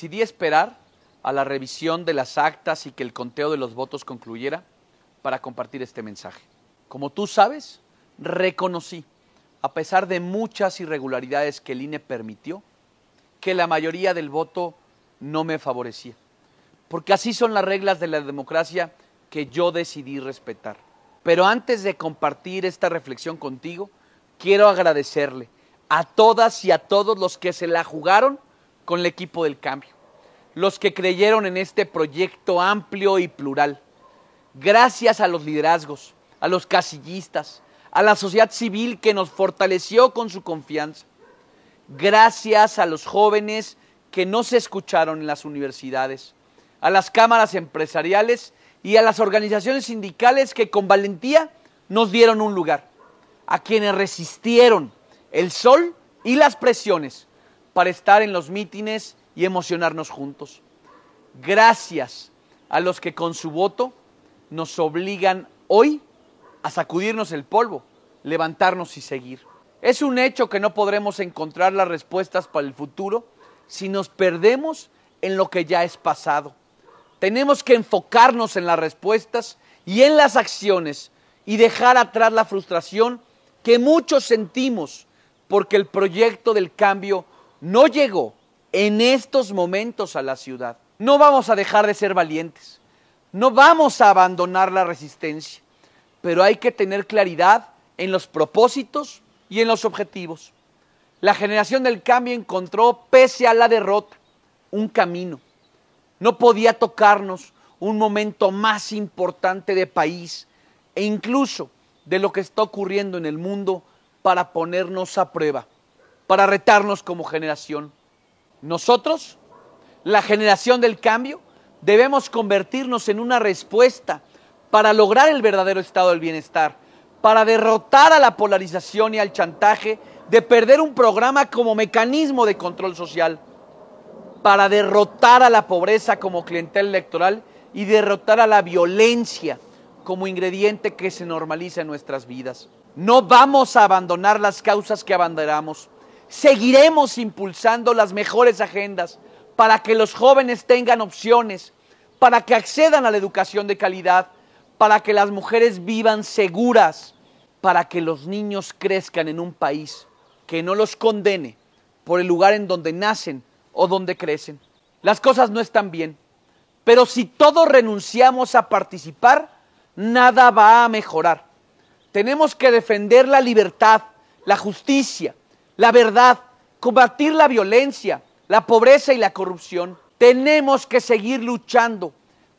decidí esperar a la revisión de las actas y que el conteo de los votos concluyera para compartir este mensaje. Como tú sabes, reconocí, a pesar de muchas irregularidades que el INE permitió, que la mayoría del voto no me favorecía. Porque así son las reglas de la democracia que yo decidí respetar. Pero antes de compartir esta reflexión contigo, quiero agradecerle a todas y a todos los que se la jugaron con el equipo del cambio, los que creyeron en este proyecto amplio y plural. Gracias a los liderazgos, a los casillistas, a la sociedad civil que nos fortaleció con su confianza. Gracias a los jóvenes que no se escucharon en las universidades, a las cámaras empresariales y a las organizaciones sindicales que con valentía nos dieron un lugar, a quienes resistieron el sol y las presiones para estar en los mítines y emocionarnos juntos. Gracias a los que con su voto nos obligan hoy a sacudirnos el polvo, levantarnos y seguir. Es un hecho que no podremos encontrar las respuestas para el futuro si nos perdemos en lo que ya es pasado. Tenemos que enfocarnos en las respuestas y en las acciones y dejar atrás la frustración que muchos sentimos porque el proyecto del cambio no llegó en estos momentos a la ciudad. No vamos a dejar de ser valientes, no vamos a abandonar la resistencia, pero hay que tener claridad en los propósitos y en los objetivos. La generación del cambio encontró, pese a la derrota, un camino. No podía tocarnos un momento más importante de país e incluso de lo que está ocurriendo en el mundo para ponernos a prueba para retarnos como generación. Nosotros, la generación del cambio, debemos convertirnos en una respuesta para lograr el verdadero estado del bienestar, para derrotar a la polarización y al chantaje de perder un programa como mecanismo de control social, para derrotar a la pobreza como clientela electoral y derrotar a la violencia como ingrediente que se normaliza en nuestras vidas. No vamos a abandonar las causas que abanderamos. Seguiremos impulsando las mejores agendas para que los jóvenes tengan opciones, para que accedan a la educación de calidad, para que las mujeres vivan seguras, para que los niños crezcan en un país que no los condene por el lugar en donde nacen o donde crecen. Las cosas no están bien, pero si todos renunciamos a participar, nada va a mejorar. Tenemos que defender la libertad, la justicia, la verdad, combatir la violencia, la pobreza y la corrupción. Tenemos que seguir luchando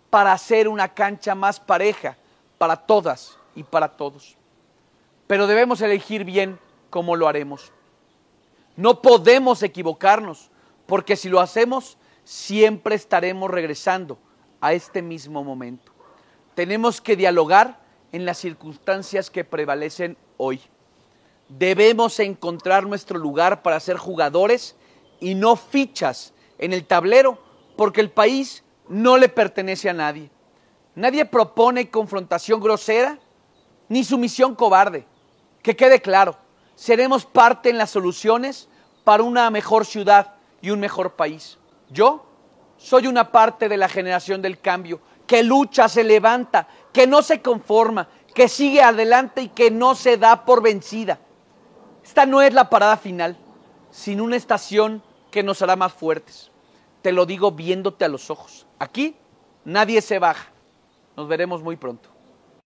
para hacer una cancha más pareja para todas y para todos. Pero debemos elegir bien cómo lo haremos. No podemos equivocarnos, porque si lo hacemos, siempre estaremos regresando a este mismo momento. Tenemos que dialogar en las circunstancias que prevalecen hoy. Debemos encontrar nuestro lugar para ser jugadores y no fichas en el tablero porque el país no le pertenece a nadie. Nadie propone confrontación grosera ni sumisión cobarde. Que quede claro, seremos parte en las soluciones para una mejor ciudad y un mejor país. Yo soy una parte de la generación del cambio, que lucha, se levanta, que no se conforma, que sigue adelante y que no se da por vencida. Esta no es la parada final, sino una estación que nos hará más fuertes. Te lo digo viéndote a los ojos. Aquí nadie se baja. Nos veremos muy pronto.